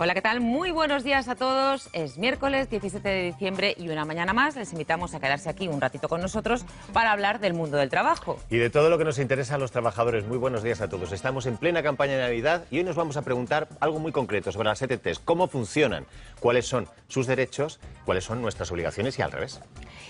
Hola, ¿qué tal? Muy buenos días a todos. Es miércoles 17 de diciembre y una mañana más. Les invitamos a quedarse aquí un ratito con nosotros para hablar del mundo del trabajo. Y de todo lo que nos interesa a los trabajadores. Muy buenos días a todos. Estamos en plena campaña de Navidad y hoy nos vamos a preguntar algo muy concreto sobre las ETTs. ¿Cómo funcionan? ¿Cuáles son sus derechos? ¿Cuáles son nuestras obligaciones? Y al revés.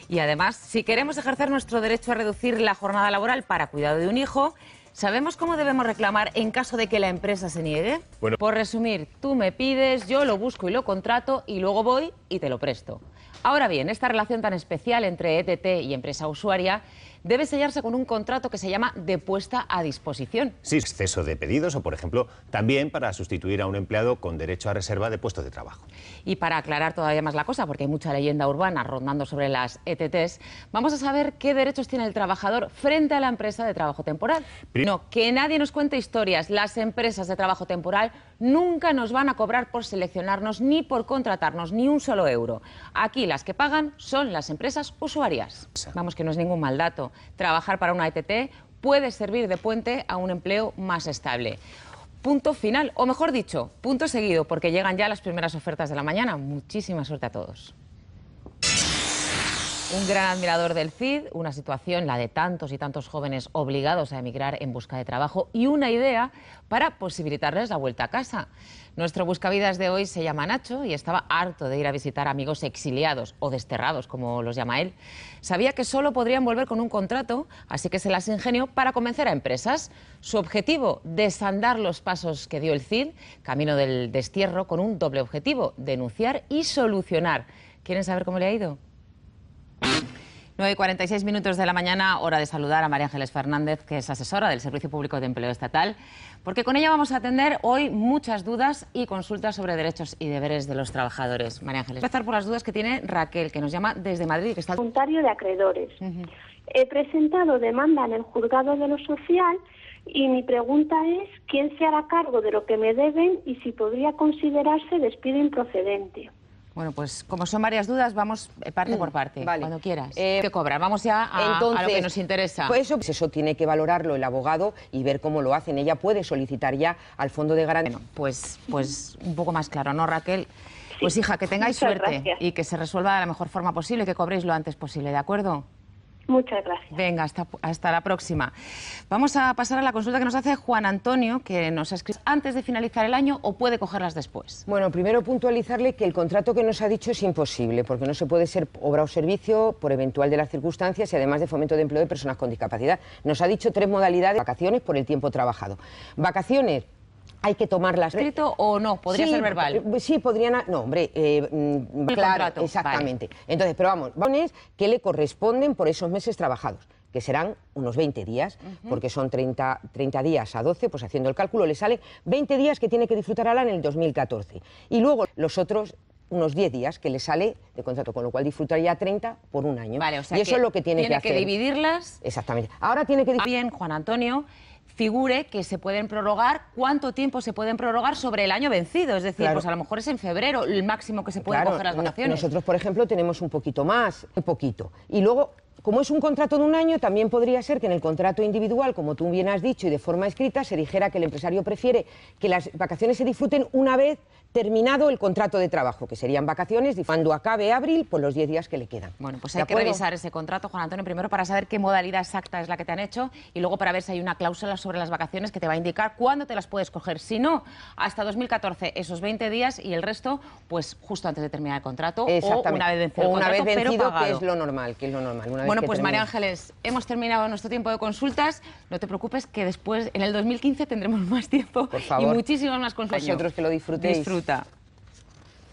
Y además, si queremos ejercer nuestro derecho a reducir la jornada laboral para cuidado de un hijo, ¿Sabemos cómo debemos reclamar en caso de que la empresa se niegue? Bueno. Por resumir, tú me pides, yo lo busco y lo contrato y luego voy y te lo presto. Ahora bien, esta relación tan especial entre ETT y empresa usuaria debe sellarse con un contrato que se llama de puesta a disposición. Sí, exceso de pedidos o, por ejemplo, también para sustituir a un empleado con derecho a reserva de puesto de trabajo. Y para aclarar todavía más la cosa, porque hay mucha leyenda urbana rondando sobre las ETTs, vamos a saber qué derechos tiene el trabajador frente a la empresa de trabajo temporal. No, que nadie nos cuente historias. Las empresas de trabajo temporal nunca nos van a cobrar por seleccionarnos ni por contratarnos ni un solo euro. Aquí las que pagan son las empresas usuarias. Vamos, que no es ningún mal dato. Trabajar para una ETT puede servir de puente a un empleo más estable. Punto final, o mejor dicho, punto seguido, porque llegan ya las primeras ofertas de la mañana. Muchísima suerte a todos. Un gran admirador del CID, una situación, la de tantos y tantos jóvenes obligados a emigrar en busca de trabajo y una idea para posibilitarles la vuelta a casa. Nuestro Buscavidas de hoy se llama Nacho y estaba harto de ir a visitar amigos exiliados o desterrados, como los llama él. Sabía que solo podrían volver con un contrato, así que se las ingenió para convencer a empresas. Su objetivo, desandar los pasos que dio el CID, camino del destierro, con un doble objetivo, denunciar y solucionar. ¿Quieren saber cómo le ha ido? 9 46 minutos de la mañana, hora de saludar a María Ángeles Fernández, que es asesora del Servicio Público de Empleo Estatal, porque con ella vamos a atender hoy muchas dudas y consultas sobre derechos y deberes de los trabajadores. María Ángeles, empezar por las dudas que tiene Raquel, que nos llama desde Madrid. Que está... Voluntario de acreedores. He presentado demanda en el juzgado de lo social y mi pregunta es quién se hará cargo de lo que me deben y si podría considerarse despido improcedente. Bueno, pues como son varias dudas, vamos eh, parte por mm, parte, cuando quieras. Eh, ¿Qué cobra? Vamos ya a, lo que nos interesa. Pues, pues eso, tiene que valorarlo el abogado y ver cómo lo hacen. Ella puede solicitar ya al fondo de garantía. Bueno, pues, pues un poco más claro, ¿no, Raquel? Pues hija, que tengáis suerte y que se resuelva de la mejor forma posible, que cobréis lo antes posible, ¿de acuerdo? Muchas gracias. Venga, hasta, hasta la próxima. Vamos a pasar a la consulta que nos hace Juan Antonio, que nos ha escrito antes de finalizar el año o puede cogerlas después. Bueno, primero puntualizarle que el contrato que nos ha dicho es imposible, porque no se puede ser obra o servicio por eventual de las circunstancias y además de fomento de empleo de personas con discapacidad. Nos ha dicho tres modalidades, vacaciones por el tiempo trabajado. Vacaciones hay que tomarlas. ¿Escrito o no? ¿Podría ser verbal? Eh, sí, podrían. No, hombre, eh, mm, claro, contrato. exactamente. Entonces, pero vamos, ¿qué que le corresponden por esos meses trabajados que serán unos 20 días, porque son 30, días a 12, pues haciendo el cálculo le sale 20 días que tiene que disfrutar Alan en el 2014. Y luego los otros unos 10 días que le sale de contrato, con lo cual disfrutaría 30 por un año. Vale, o sea y eso es lo que tiene, que, hacer. Tiene que dividirlas. Exactamente. Ahora tiene que... Bien, Juan Antonio, figure que se pueden prorrogar, cuánto tiempo se pueden prorrogar sobre el año vencido. Es decir, pues a lo mejor es en febrero el máximo que se puede coger las eh, vacaciones. Nosotros, por ejemplo, tenemos un poquito más, un poquito. Y luego como es un contrato de un año, también podría ser que en el contrato individual, como tú bien has dicho y de forma escrita, se dijera que el empresario prefiere que las vacaciones se disfruten una vez terminado el contrato de trabajo, que serían vacaciones cuando acabe abril por pues los 10 días que le quedan. Bueno, pues hay que revisar ese contrato, Juan Antonio, primero para saber qué modalidad exacta es la que te han hecho y luego para ver si hay una cláusula sobre las vacaciones que te va a indicar cuándo te las puedes coger. Si no, hasta 2014 esos 20 días y el resto, pues justo antes de terminar el contrato o una vez vencido que es lo normal, que es lo normal bueno, pues María Ángeles, hemos terminado nuestro tiempo de consultas. No te preocupes que después, en el 2015, tendremos más tiempo y muchísimas más consultas. Vosotros que lo disfrutéis. Disfruta.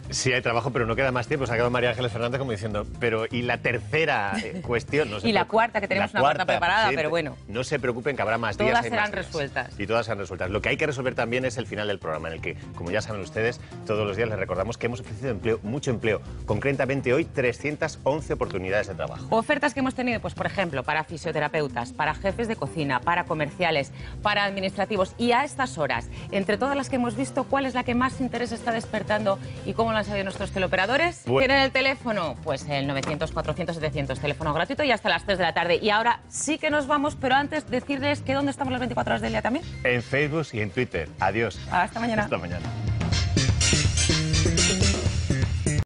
Sí, hay trabajo, pero no queda más tiempo. Se ha quedado María Ángeles Fernández como diciendo, pero y la tercera eh, cuestión. No sé, y la cuarta, que tenemos una cuarta, preparada, pero bueno. No se preocupen que habrá más días. Todas serán resueltas. Y todas serán resueltas. Lo que hay que resolver también es el final del programa, en el que, como ya saben ustedes, todos los días les recordamos que hemos ofrecido empleo, mucho empleo. Concretamente hoy, 311 oportunidades de trabajo. Ofertas que hemos tenido, pues por ejemplo, para fisioterapeutas, para jefes de cocina, para comerciales, para administrativos. Y a estas horas, entre todas las que hemos visto, ¿cuál es la que más interés está despertando y cómo lo han nuestros teleoperadores. Tienen el teléfono, pues el 900, 400, 700, teléfono gratuito y hasta las 3 de la tarde. Y ahora sí que nos vamos, pero antes decirles que dónde estamos las 24 horas del día también. En Facebook y en Twitter. Adiós. Hasta mañana. Hasta mañana.